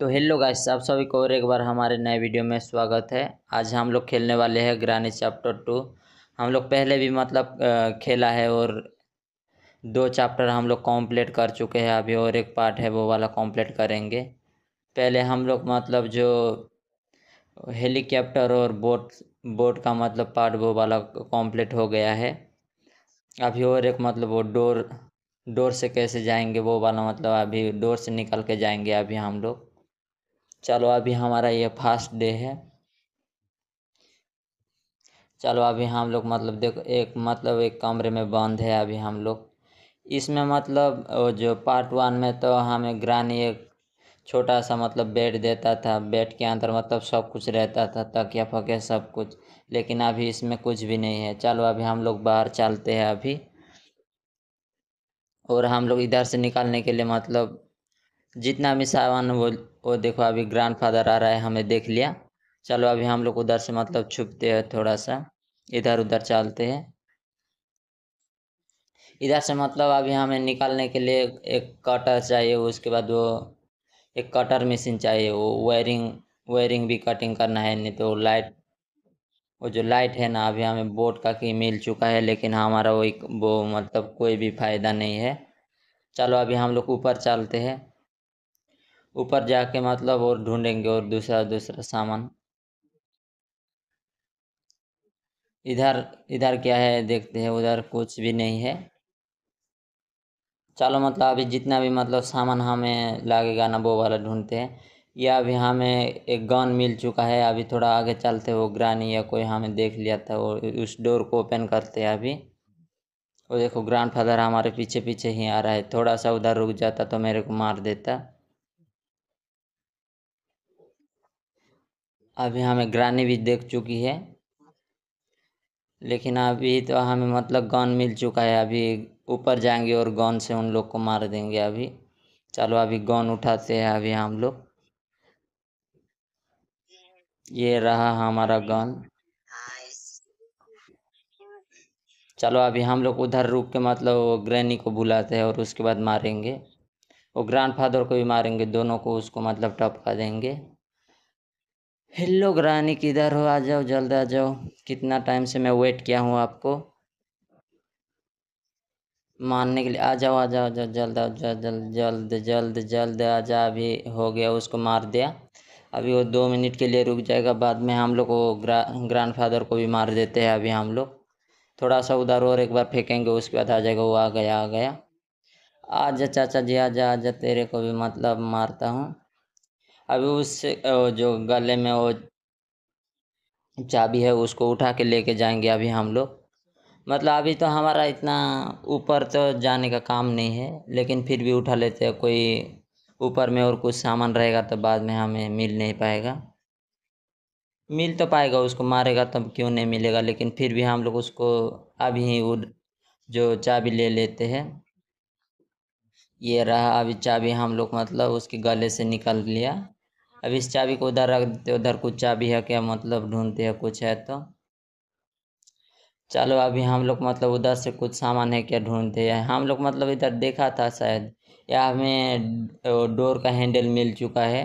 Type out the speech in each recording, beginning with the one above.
तो hello guys आप सभी को और एक बार हमारे नए वीडियो में स्वागत है आज हम लोग खेलने वाले हैं ग्रानी चैप्टर टू हम लोग पहले भी मतलब खेला है और दो चैप्टर हम लोग कॉम्प्लीट कर चुके हैं अभी और एक पार्ट है वो वाला कॉम्प्लीट करेंगे पहले हम लोग मतलब जो हेलीकॉप्टर और बोट बोट का मतलब पार्ट वो वाला कॉम्प्लीट हो गया है अभी और एक मतलब वो डोर डोर से कैसे जाएंगे वो वाला मतलब अभी डोर से निकल के जाएंगे अभी हम लोग चलो अभी हमारा ये फर्स्ट डे है चलो अभी हम लोग मतलब देखो एक मतलब एक कमरे में बंद है अभी हम लोग इसमें मतलब जो पार्ट वन में तो हमें ग्रानी एक छोटा सा मतलब बेड देता था बेड के अंदर मतलब सब कुछ रहता था तकिया फकिया सब कुछ लेकिन अभी इसमें कुछ भी नहीं है चलो अभी हम लोग बाहर चलते हैं अभी और हम लोग इधर से निकालने के लिए मतलब जितना भी सामान वो वो देखो अभी ग्रैंडफादर आ रहा है हमें देख लिया चलो अभी हम लोग उधर से मतलब छुपते हैं थोड़ा सा इधर उधर चलते हैं इधर से मतलब अभी हमें निकालने के लिए एक कटर चाहिए उसके बाद वो एक कटर मशीन चाहिए वो वायरिंग वायरिंग भी कटिंग करना है नहीं तो लाइट वो जो लाइट है ना अभी हमें बोर्ड का की मिल चुका है लेकिन हमारा वो वो मतलब कोई भी फ़ायदा नहीं है चलो अभी हम लोग ऊपर चलते हैं ऊपर जाके मतलब और ढूंढेंगे और दूसरा दूसरा सामान इधर इधर क्या है देखते हैं उधर कुछ भी नहीं है चलो मतलब अभी जितना भी मतलब सामान हमें लगेगा ना वो वाला ढूंढते हैं या अभी हमें एक गन मिल चुका है अभी थोड़ा आगे चलते वो ग्रानी या कोई हमें देख लिया था वो उस डोर को ओपन करते हैं अभी वो देखो ग्रैंडफादर हमारे पीछे पीछे ही आ रहा है थोड़ा सा उधर रुक जाता तो मेरे को मार देता अभी हमें ग्रानी भी देख चुकी है लेकिन अभी तो हमें मतलब गन मिल चुका है अभी ऊपर जाएंगे और गन से उन लोग को मार देंगे अभी चलो अभी गन उठाते हैं अभी हम लोग ये रहा हमारा गन चलो अभी हम लोग उधर रुक के मतलब ग्रैनी को बुलाते हैं और उसके बाद मारेंगे और ग्रैंडफादर को भी मारेंगे दोनों को उसको मतलब टपका देंगे हेलो ग्रानी किधर हो आ जाओ जल्द आ जाओ कितना टाइम से मैं वेट किया हूँ आपको मानने के लिए आ जाओ आ जाओ जाओ जल्द आ जाओ जल्द जल्द जल्द जल्द आ जा अभी हो गया उसको मार दिया अभी वो दो मिनट के लिए रुक जाएगा बाद में हम लोग को ग्रा ग्रैंड फादर को भी मार देते हैं अभी हम लोग थोड़ा सा उधर और एक बार फेंकेंगे उसके बाद आ जाएगा वो आ गया आ गया आ जा चाचा जी आ जा आ जा तेरे को भी मतलब मारता हूँ अभी उस जो गले में वो चाबी है उसको उठा के लेके जाएंगे अभी हम लोग मतलब अभी तो हमारा इतना ऊपर तो जाने का काम नहीं है लेकिन फिर भी उठा लेते हैं कोई ऊपर में और कुछ सामान रहेगा तो बाद में हमें मिल नहीं पाएगा मिल तो पाएगा उसको मारेगा तब तो क्यों नहीं मिलेगा लेकिन फिर भी हम लोग उसको अभी ही जो चाबी ले लेते हैं ये रहा अभी चाबी हम लोग मतलब उसके गले से निकल लिया अब इस चाबी को उधर रख देते उधर कुछ चाबी है क्या मतलब ढूंढते हैं कुछ है तो चलो अभी हम लोग मतलब उधर से कुछ सामान है क्या ढूंढते हैं हम लोग मतलब इधर देखा था शायद या हमें डोर का हैंडल मिल चुका है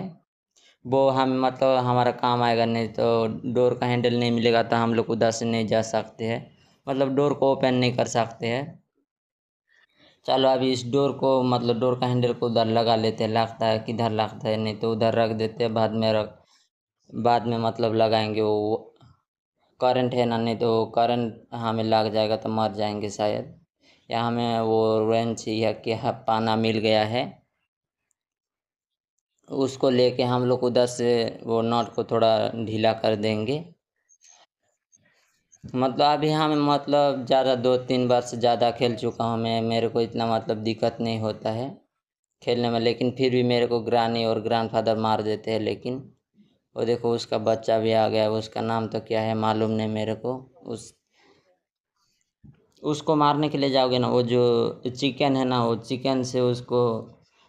वो हम मतलब हमारा काम आएगा नहीं तो डोर का हैंडल नहीं मिलेगा तो हम लोग उधर से नहीं जा सकते हैं मतलब डोर को ओपन नहीं कर सकते हैं चलो अभी इस डोर को मतलब डोर का हैंडल को उधर लगा लेते हैं लगता है किधर लगता है नहीं तो उधर रख देते हैं बाद में रख बाद में मतलब लगाएंगे वो करंट है ना नहीं तो करंट हमें लग जाएगा तो मर जाएंगे शायद या हमें वो रेंच या कि पाना मिल गया है उसको लेके हम लोग उधर से वो नॉट को थोड़ा ढीला कर देंगे मतलब अभी हम मतलब ज़्यादा दो तीन बार से ज़्यादा खेल चुका हूँ मैं मेरे को इतना मतलब दिक्कत नहीं होता है खेलने में लेकिन फिर भी मेरे को ग्रानी और ग्रैंडफादर मार देते हैं लेकिन वो देखो उसका बच्चा भी आ गया उसका नाम तो क्या है मालूम नहीं मेरे को उस उसको मारने के लिए जाओगे ना वो जो चिकन है ना वो चिकन से उसको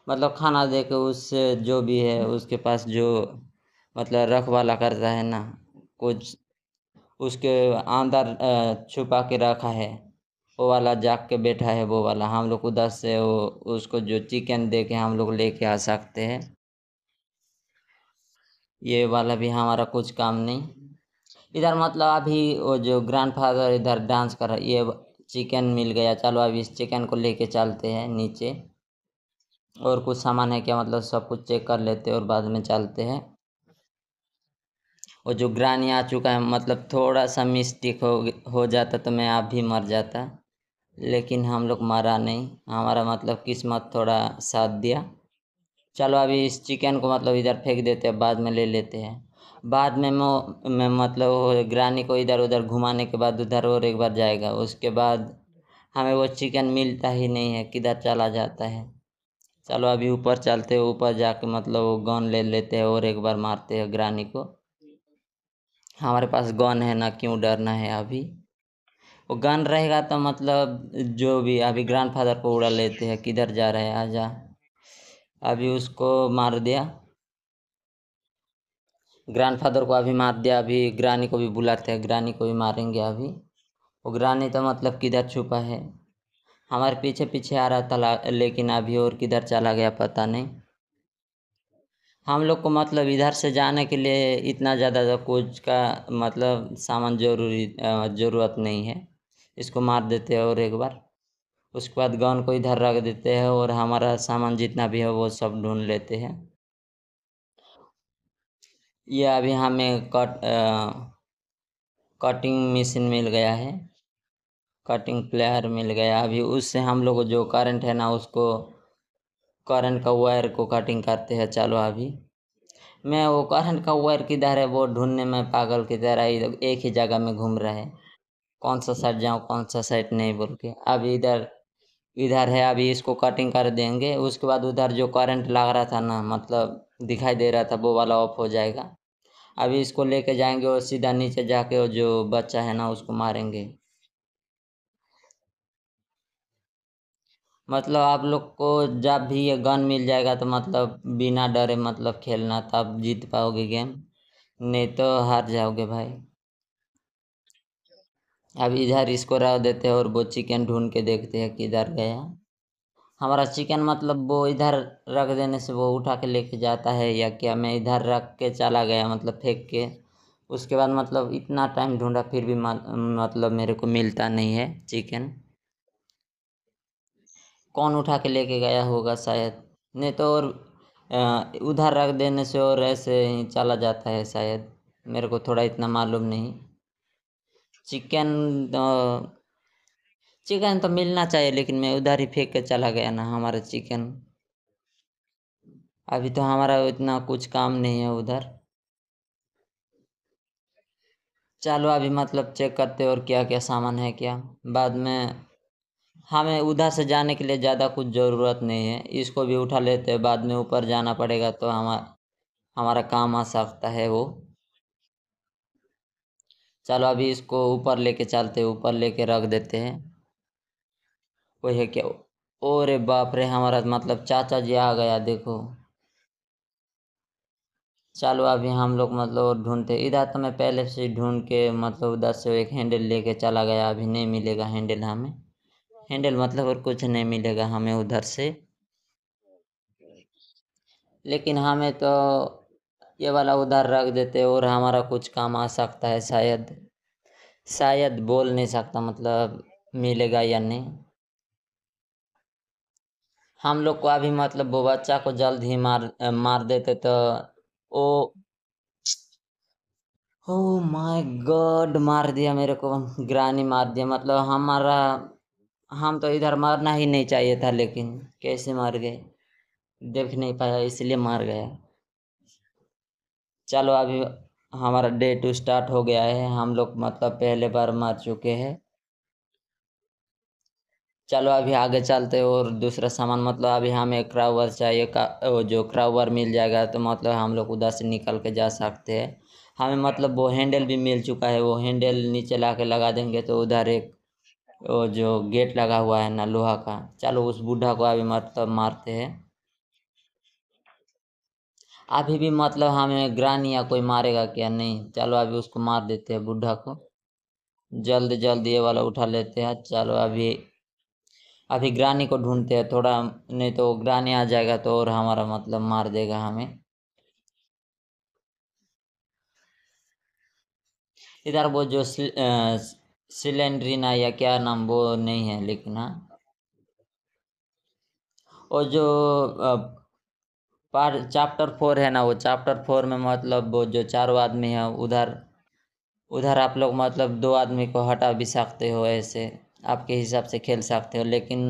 मतलब खाना दे के उससे जो भी है उसके पास जो मतलब रखवाला करता है ना कुछ उसके अंदर छुपा के रखा है वो वाला जाग के बैठा है वो वाला हम लोग उधर से वो उसको जो चिकन दे के हम लोग लेके आ सकते हैं ये वाला भी हमारा कुछ काम नहीं इधर मतलब अभी वो जो ग्रैंडफादर इधर डांस कर रहा ये चिकन मिल गया चलो अभी इस चिकन को लेके चलते हैं नीचे और कुछ सामान है क्या मतलब सब कुछ चेक कर लेते हैं और बाद में चलते हैं और जो ग्रानी आ चुका है मतलब थोड़ा सा मिस्टेक हो हो जाता तो मैं आप भी मर जाता लेकिन हम लोग मरा नहीं हमारा मतलब किस्मत थोड़ा साथ दिया चलो अभी इस चिकन को मतलब इधर फेंक देते हैं बाद में ले लेते हैं बाद में मो मैं मतलब ग्रानी को इधर उधर घुमाने के बाद उधर और एक बार जाएगा उसके बाद हमें वो चिकन मिलता ही नहीं है किधर चला जाता है चलो अभी ऊपर चलते हैं ऊपर जाके मतलब वो गन ले लेते हैं और एक बार मारते हैं ग्रानी को हमारे पास गन है ना क्यों डरना है अभी वो गन रहेगा तो मतलब जो भी अभी ग्रैंडफादर को उड़ा लेते हैं किधर जा रहे हैं आजा अभी उसको मार दिया ग्रैंडफादर को अभी मार दिया अभी ग्रानी को भी बुलाते हैं ग्रानी को भी मारेंगे अभी वो ग्रानी तो मतलब किधर छुपा है हमारे पीछे पीछे आ रहा था लेकिन अभी और किधर चला गया पता नहीं हम लोग को मतलब इधर से जाने के लिए इतना ज़्यादा तो कोच का मतलब सामान जरूरी ज़रूरत नहीं है इसको मार देते हैं और एक बार उसके बाद गन को इधर रख देते हैं और हमारा सामान जितना भी है वो सब ढूंढ लेते हैं ये अभी हमें कट कटिंग मशीन मिल गया है कटिंग प्लेयर मिल गया अभी उससे हम लोग जो करंट है ना उसको करंट का वायर को कटिंग करते हैं चलो अभी मैं वो करंट का वायर किधर है वो ढूंढने में पागल की तरह एक ही जगह में घूम रहा है कौन सा साइड जाऊँ कौन सा साइड नहीं बोल के अब इधर इधर है अभी इसको कटिंग कर देंगे उसके बाद उधर जो करंट लग रहा था ना मतलब दिखाई दे रहा था वो वाला ऑफ हो जाएगा अभी इसको लेके जाएंगे और सीधा नीचे जाके और जो बच्चा है ना उसको मारेंगे मतलब आप लोग को जब भी ये गन मिल जाएगा तो मतलब बिना डरे मतलब खेलना तब जीत पाओगे गेम नहीं तो हार जाओगे भाई अब इधर इसको रह देते हैं और वो चिकन ढूंढ के देखते हैं किधर गया हमारा चिकन मतलब वो इधर रख देने से वो उठा के लेके जाता है या क्या मैं इधर रख के चला गया मतलब फेंक के उसके बाद मतलब इतना टाइम ढूंढा फिर भी मतलब मेरे को मिलता नहीं है चिकन कौन उठा के लेके गया होगा शायद नहीं तो और उधर रख देने से और ऐसे ही चला जाता है शायद मेरे को थोड़ा इतना मालूम नहीं चिकन तो, चिकन तो मिलना चाहिए लेकिन मैं उधर ही फेंक के चला गया ना हमारा चिकन अभी तो हमारा इतना कुछ काम नहीं है उधर चलो अभी मतलब चेक करते और क्या क्या सामान है क्या बाद में हमें उधर से जाने के लिए ज़्यादा कुछ ज़रूरत नहीं है इसको भी उठा लेते हैं बाद में ऊपर जाना पड़ेगा तो हमारा हमारा काम आ सकता है वो चलो अभी इसको ऊपर लेके चलते ऊपर लेके रख देते हैं वो है क्या ओ रे बाप रे हमारा मतलब चाचा जी आ गया देखो चलो अभी हम लोग मतलब ढूंढते इधर तो मैं पहले से ढूंढ के मतलब उधर से एक हैंडल लेके चला गया अभी नहीं मिलेगा हैंडल हमें हैंडल मतलब और कुछ नहीं मिलेगा हमें उधर से लेकिन हमें तो ये वाला उधर रख देते और हमारा कुछ काम आ सकता है शायद शायद बोल नहीं सकता मतलब मिलेगा या नहीं हम लोग को अभी मतलब वो बच्चा को जल्द ही मार मार देते तो ओ ओ माय गॉड मार दिया मेरे को ग्रानी मार दिया मतलब हमारा हम तो इधर मारना ही नहीं चाहिए था लेकिन कैसे मार गए देख नहीं पाया इसलिए मार गया चलो अभी हमारा डे टू स्टार्ट हो गया है हम लोग मतलब पहले बार मार चुके हैं चलो अभी आगे चलते और दूसरा सामान मतलब अभी हमें क्राउवर चाहिए का जो क्राउवर मिल जाएगा तो मतलब हम लोग उधर से निकल के जा सकते हैं हमें मतलब वो हैंडल भी मिल चुका है वो हैंडल नीचे ला के लगा देंगे तो उधर एक वो जो गेट लगा हुआ है ना लोहा का चलो उस बूढ़ा को अभी मतलब मारते हैं अभी भी मतलब हमें ग्रान या कोई मारेगा क्या नहीं चलो अभी उसको मार देते हैं बूढ़ा को जल्द जल्द ये वाला उठा लेते हैं चलो अभी अभी ग्रानी को ढूंढते हैं थोड़ा नहीं तो ग्रानी आ जाएगा तो और हमारा मतलब मार देगा हमें इधर वो जो सिलेंड्रीना या क्या नाम वो नहीं है लेकिन हाँ और जो पार चैप्टर फोर है ना वो चैप्टर फोर में मतलब वो जो चारों आदमी है उधर उधर आप लोग मतलब दो आदमी को हटा भी सकते हो ऐसे आपके हिसाब से खेल सकते हो लेकिन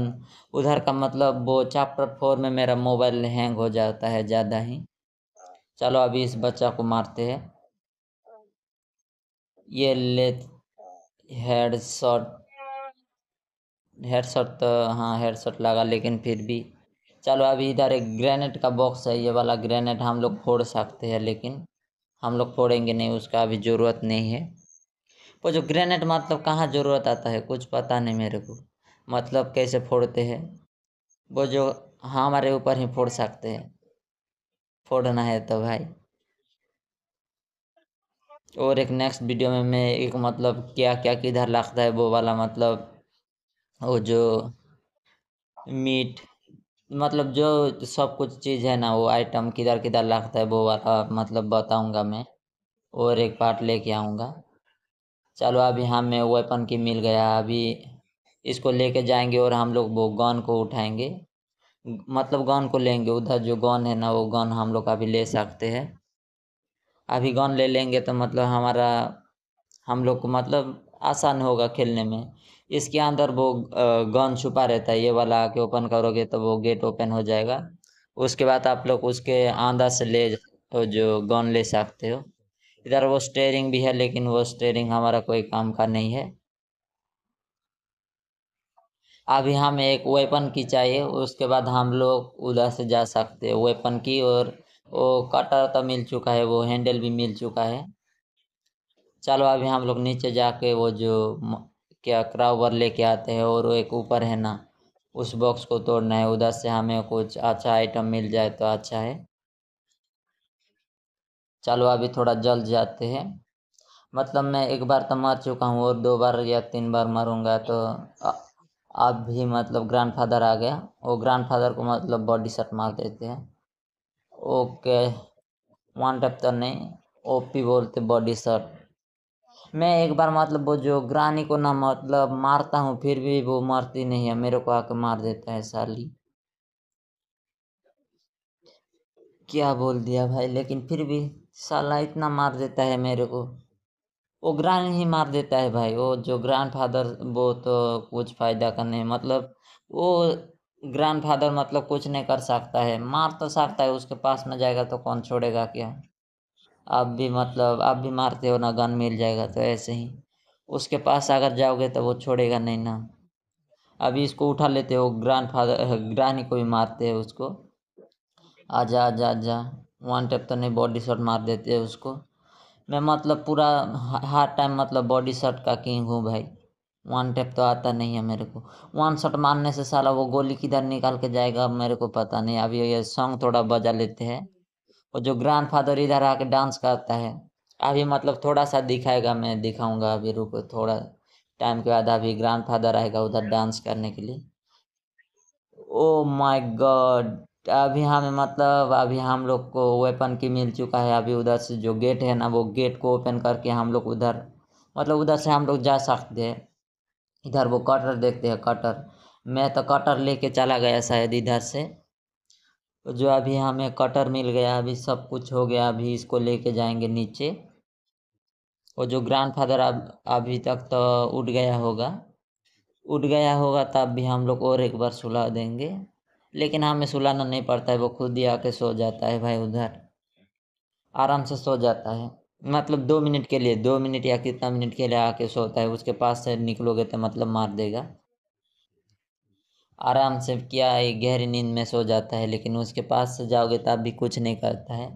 उधर का मतलब वो चैप्टर फोर में मेरा मोबाइल हैंग हो जाता है ज़्यादा ही चलो अभी इस बच्चा को मारते हैं ये ले हेड शॉट हेड शॉट तो हाँ हेड शॉट लगा लेकिन फिर भी चलो अभी इधर एक ग्रेनेड का बॉक्स है ये वाला ग्रेनेड हम लोग फोड़ सकते हैं लेकिन हम लोग फोड़ेंगे नहीं उसका अभी ज़रूरत नहीं है वो जो ग्रेनेड मतलब कहाँ ज़रूरत आता है कुछ पता नहीं मेरे को मतलब कैसे फोड़ते हैं वो जो हाँ, हमारे ऊपर ही फोड़ सकते हैं फोड़ना है तो भाई और एक नेक्स्ट वीडियो में मैं एक मतलब क्या क्या किधर लगता है वो वाला मतलब वो जो मीट मतलब जो सब कुछ चीज़ है ना वो आइटम किधर किधर लगता है वो वाला मतलब बताऊंगा मैं और एक पार्ट लेके आऊँगा चलो अभी हमें हाँ, वेपन की मिल गया अभी इसको लेके जाएंगे और हम लोग वो गन को उठाएंगे मतलब गन को लेंगे उधर जो गन है ना वो गन हम लोग अभी ले सकते हैं अभी गन ले लेंगे तो मतलब हमारा हम लोग को मतलब आसान होगा खेलने में इसके अंदर वो गन छुपा रहता है ये वाला आके ओपन करोगे तो वो गेट ओपन हो जाएगा उसके बाद आप लोग उसके आंधा से ले तो जो गन ले सकते हो इधर वो स्टेयरिंग भी है लेकिन वो स्टेयरिंग हमारा कोई काम का नहीं है अभी हमें एक वेपन की चाहिए उसके बाद हम लोग उधर से जा सकते हैं वेपन की और वो काटा का तो मिल चुका है वो हैंडल भी मिल चुका है चलो अभी हम लोग नीचे जाके वो जो क्या क्राउबर लेके आते हैं और वो एक ऊपर है ना उस बॉक्स को तोड़ना है उधर से हमें कुछ अच्छा आइटम मिल जाए तो अच्छा है चलो अभी थोड़ा जल्द जाते हैं मतलब मैं एक बार तो मर चुका हूँ और दो बार या तीन बार मरूंगा तो अब भी मतलब ग्रैंडफादर आ गया वो ग्रैंडफादर को मतलब बॉडी शर्ट मार देते हैं ओके वन टैप तो नहीं ओपी बोलते बॉडी शॉट मैं एक बार मतलब वो जो ग्रानी को ना मतलब मारता हूँ फिर भी वो मरती नहीं है मेरे को आके मार देता है साली क्या बोल दिया भाई लेकिन फिर भी साला इतना मार देता है मेरे को वो ग्रांड ही मार देता है भाई वो जो ग्रैंडफादर वो तो कुछ फ़ायदा करने मतलब वो ग्रैंडफादर मतलब कुछ नहीं कर सकता है मार तो सकता है उसके पास में जाएगा तो कौन छोड़ेगा क्या आप भी मतलब आप भी मारते हो ना गन मिल जाएगा तो ऐसे ही उसके पास अगर जाओगे तो वो छोड़ेगा नहीं ना अभी इसको उठा लेते हो ग्रैंड फादर ग्रानी को भी मारते हैं उसको आजा आजा आजा वन टेप तो नहीं बॉडी शॉट मार देते हैं उसको मैं मतलब पूरा हर टाइम मतलब बॉडी शॉट का किंग हूँ भाई वन टैप तो आता नहीं है मेरे को वन शॉट मारने से साला वो गोली किधर निकाल के जाएगा मेरे को पता नहीं अभी ये सॉन्ग थोड़ा बजा लेते हैं और जो ग्रैंड फादर इधर आके डांस करता है अभी मतलब थोड़ा सा दिखाएगा मैं दिखाऊंगा अभी रुको थोड़ा टाइम के बाद अभी ग्रैंड फादर आएगा उधर डांस करने के लिए ओ माय गॉड अभी हमें मतलब अभी हम लोग को वेपन की मिल चुका है अभी उधर से जो गेट है ना वो गेट को ओपन करके हम लोग उधर मतलब उधर से हम लोग जा सकते हैं इधर वो कटर देखते हैं कटर मैं तो कटर लेके चला गया शायद इधर से तो जो अभी हमें कटर मिल गया अभी सब कुछ हो गया अभी इसको लेके जाएंगे नीचे और जो ग्रैंडफादर अब अभी तक तो उठ गया होगा उठ गया होगा तब भी हम लोग और एक बार सुला देंगे लेकिन हमें सुलाना नहीं पड़ता है वो खुद ही आके सो जाता है भाई उधर आराम से सो जाता है मतलब दो मिनट के लिए दो मिनट या कितना मिनट के लिए आके सोता है उसके पास से निकलोगे तो मतलब मार देगा आराम से क्या है गहरी नींद में सो जाता है लेकिन उसके पास से जाओगे तब तो भी कुछ नहीं करता है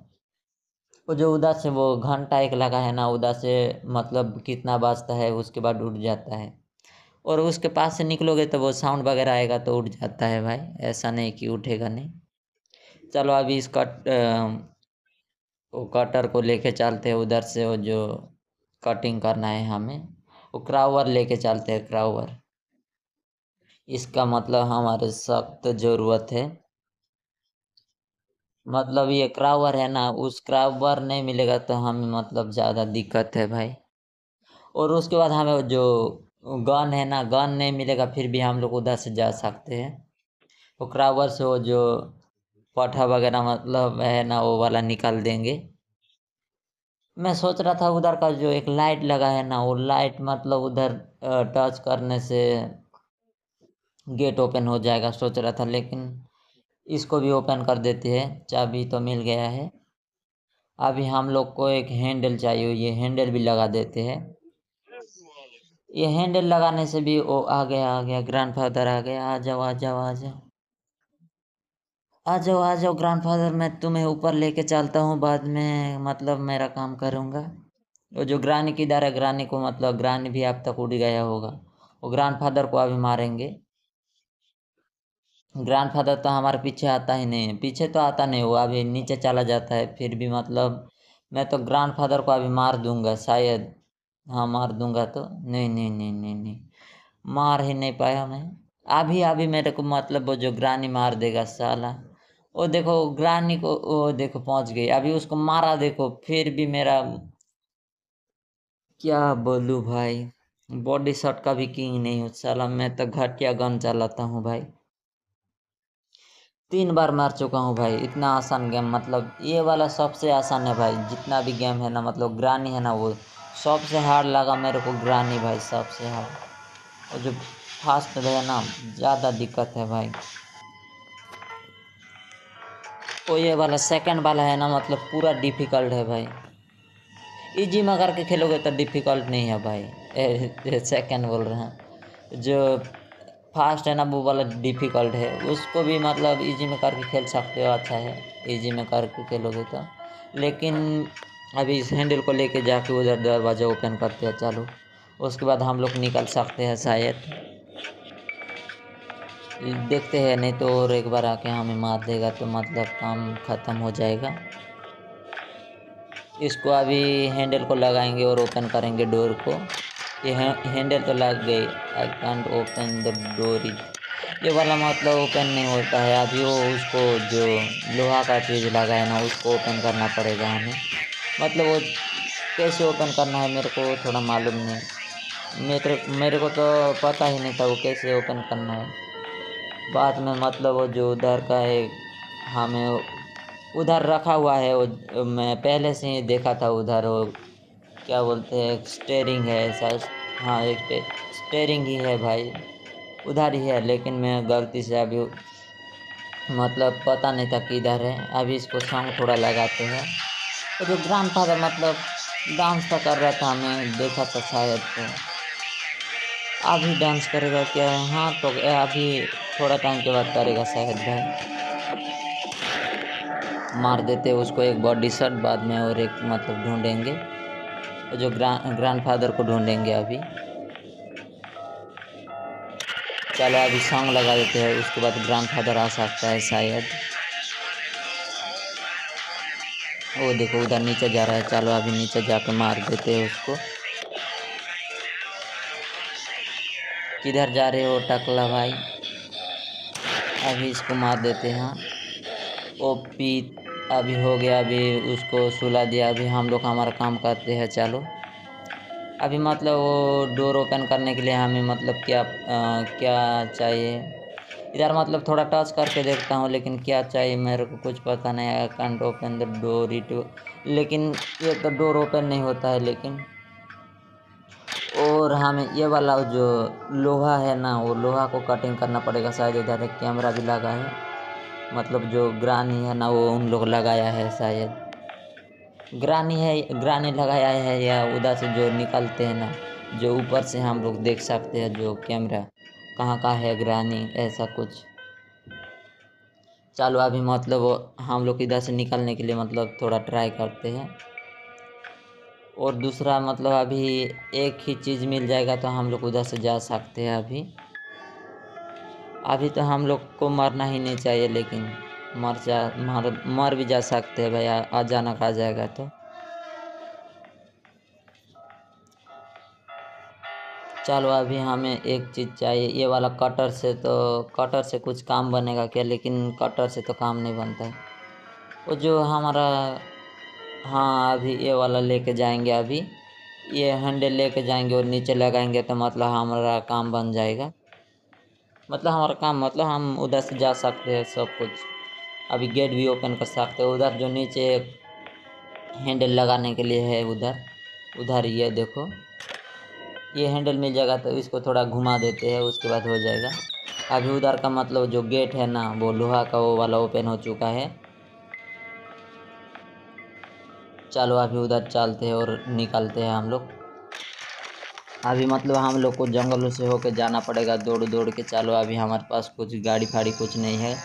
वो जो उदास है वो घंटा एक लगा है ना उदास से मतलब कितना बाजता है उसके बाद उठ जाता है और उसके पास से निकलोगे तो वो साउंड वगैरह आएगा तो उठ जाता है भाई ऐसा नहीं कि उठेगा नहीं चलो अभी इसका वो कटर को लेके चलते हैं उधर से वो जो कटिंग करना है हमें वो क्रावर लेके चलते हैं क्रावर इसका मतलब हमारे सख्त ज़रूरत है मतलब ये क्रावर है ना उस क्रावर नहीं मिलेगा तो हमें मतलब ज़्यादा दिक्कत है भाई और उसके बाद हमें जो गन है ना गन नहीं मिलेगा फिर भी हम लोग उधर से जा सकते हैं वो क्रावर से वो जो पाठा वगैरह मतलब है ना वो वाला निकाल देंगे मैं सोच रहा था उधर का जो एक लाइट लगा है ना वो लाइट मतलब उधर टच करने से गेट ओपन हो जाएगा सोच रहा था लेकिन इसको भी ओपन कर देते हैं चाबी तो मिल गया है अभी हम लोग को एक हैंडल चाहिए ये हैंडल भी लगा देते हैं ये हैंडल लगाने से भी वो आ गया आ गया ग्रैंडफादर आ गया आ जाओ आ जाओ आ जाओ आ जाओ आ जाओ ग्रैंडफादर मैं तुम्हें ऊपर लेके चलता हूँ बाद में मतलब मेरा काम करूँगा वो जो ग्रानी किधर है ग्रानी को मतलब ग्रानी भी अब तक उड़ गया होगा वो ग्रैंडफादर को अभी मारेंगे ग्रैंडफादर तो हमारे पीछे आता ही नहीं है पीछे तो आता नहीं वो अभी नीचे चला जाता है फिर भी मतलब मैं तो ग्रैंडफादर को अभी मार दूंगा शायद हाँ मार दूंगा तो नहीं नहीं नहीं नहीं नहीं मार ही नहीं पाया मैं अभी अभी मेरे को मतलब वो जो ग्रानी मार देगा साला वो देखो ग्रानी को वो देखो पहुंच गई अभी उसको मारा देखो फिर भी मेरा क्या बोलूँ भाई बॉडी शॉट का भी किंग नहीं हो चला मैं तो घटिया गन चलाता हूँ भाई तीन बार मार चुका हूँ भाई इतना आसान गेम मतलब ये वाला सबसे आसान है भाई जितना भी गेम है ना मतलब ग्रानी है ना वो सबसे हार्ड लगा मेरे को ग्रानी भाई सबसे हार्ड और जो फास्ट है ना ज़्यादा दिक्कत है भाई और तो ये वाला सेकंड वाला है ना मतलब पूरा डिफ़िकल्ट है भाई इजी में करके खेलोगे तो डिफ़िकल्ट नहीं है भाई सेकंड बोल रहे हैं जो फास्ट है ना वो वाला डिफ़िकल्ट है उसको भी मतलब इजी में करके खेल सकते हो अच्छा है इजी में करके खेलोगे तो लेकिन अभी इस हैंडल को लेके जाके उधर दरवाज़ा ओपन करते हैं चलो उसके बाद हम लोग निकल सकते हैं शायद देखते हैं नहीं तो और एक बार आके हमें मार देगा तो मतलब काम ख़त्म हो जाएगा इसको अभी हैंडल को लगाएंगे और ओपन करेंगे डोर को ये हैंडल तो लग गई I can't open the door ये वाला मतलब ओपन नहीं होता है अभी वो उसको जो लोहा का चीज़ लगा है ना उसको ओपन करना पड़ेगा हमें मतलब वो कैसे ओपन करना है मेरे को थोड़ा मालूम नहीं मेरे मेरे को तो पता ही नहीं था वो कैसे ओपन करना है बाद में मतलब वो जो उधर का है हमें उधर रखा हुआ है वो मैं पहले से ही देखा था उधर वो क्या बोलते हैं स्टेयरिंग है ऐसा हाँ एक स्टेयरिंग ही है भाई उधर ही है लेकिन मैं गलती से अभी मतलब पता नहीं था कि इधर है अभी इसको सॉन्ग थोड़ा लगाते हैं तो जो ग्राम था मतलब डांस तो कर रहा था मैं देखा था शायद तो अभी डांस करेगा क्या हाँ तो अभी थोड़ा टाइम के बाद करेगा शायद भाई मार देते उसको एक बॉडी शर्ट बाद में और एक मतलब ढूंढेंगे और जो ग्रैंड फादर को ढूंढेंगे अभी चलो अभी सॉन्ग लगा देते हैं उसके बाद ग्रैंड फादर आ सकता है शायद वो देखो उधर नीचे जा रहा है चलो अभी नीचे कर मार देते हैं उसको किधर जा रहे हो टकला भाई अभी इसको मार देते हैं ओपी अभी हो गया अभी उसको सुला दिया अभी हम लोग हमारा काम करते हैं चलो अभी मतलब वो डोर ओपन करने के लिए हमें मतलब क्या आ, क्या चाहिए इधर मतलब थोड़ा टच करके देखता हूँ लेकिन क्या चाहिए मेरे को कुछ पता नहीं आया can't open the door it लेकिन ये तो डोर ओपन नहीं होता है लेकिन और हमें ये वाला जो लोहा है ना वो लोहा को कटिंग करना पड़ेगा शायद इधर एक कैमरा भी लगा है मतलब जो ग्रानी है ना वो उन लोग लगाया है शायद ग्रानी है ग्रानी लगाया है या उधर से जो निकलते हैं ना जो ऊपर से हम लोग देख सकते हैं जो कैमरा कहाँ का है ग्रानी ऐसा कुछ चलो अभी मतलब हम लोग इधर से निकलने के लिए मतलब थोड़ा ट्राई करते हैं और दूसरा मतलब अभी एक ही चीज़ मिल जाएगा तो हम लोग उधर से जा सकते हैं अभी अभी तो हम लोग को मरना ही नहीं चाहिए लेकिन मर जा मर मर भी जा सकते हैं भैया अचानक आ जाएगा तो चलो अभी हमें एक चीज़ चाहिए ये वाला कटर से तो कटर से कुछ काम बनेगा क्या लेकिन कटर से तो काम नहीं बनता वो जो हमारा हाँ अभी ये वाला लेके जाएंगे अभी ये हैंडल लेके जाएंगे और नीचे लगाएंगे तो मतलब हमारा काम बन जाएगा मतलब हमारा काम मतलब हम उधर से जा सकते हैं सब कुछ अभी गेट भी ओपन कर सकते हैं उधर जो नीचे हैंडल लगाने के लिए है उधर उधर ये देखो ये हैंडल मिल जाएगा तो इसको थोड़ा घुमा देते हैं उसके बाद हो जाएगा अभी उधर का मतलब जो गेट है ना वो लोहा का वो वाला ओपन हो चुका है चलो अभी उधर चलते हैं और निकलते हैं हम लोग अभी मतलब हम लोग को जंगलों से होकर जाना पड़ेगा दौड़ दौड़ के चलो अभी हमारे पास कुछ गाड़ी फाड़ी कुछ नहीं है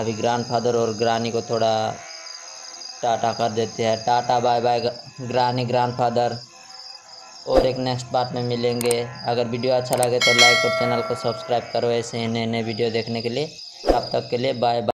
अभी ग्रैंडफादर और ग्रानी को थोड़ा टाटा कर देते हैं tata bye bye granny grandfather और एक नेक्स्ट पार्ट में मिलेंगे अगर वीडियो अच्छा लगे तो लाइक और चैनल को सब्सक्राइब करो ऐसे ही नए नए वीडियो देखने के लिए तब तक के लिए बाय बाय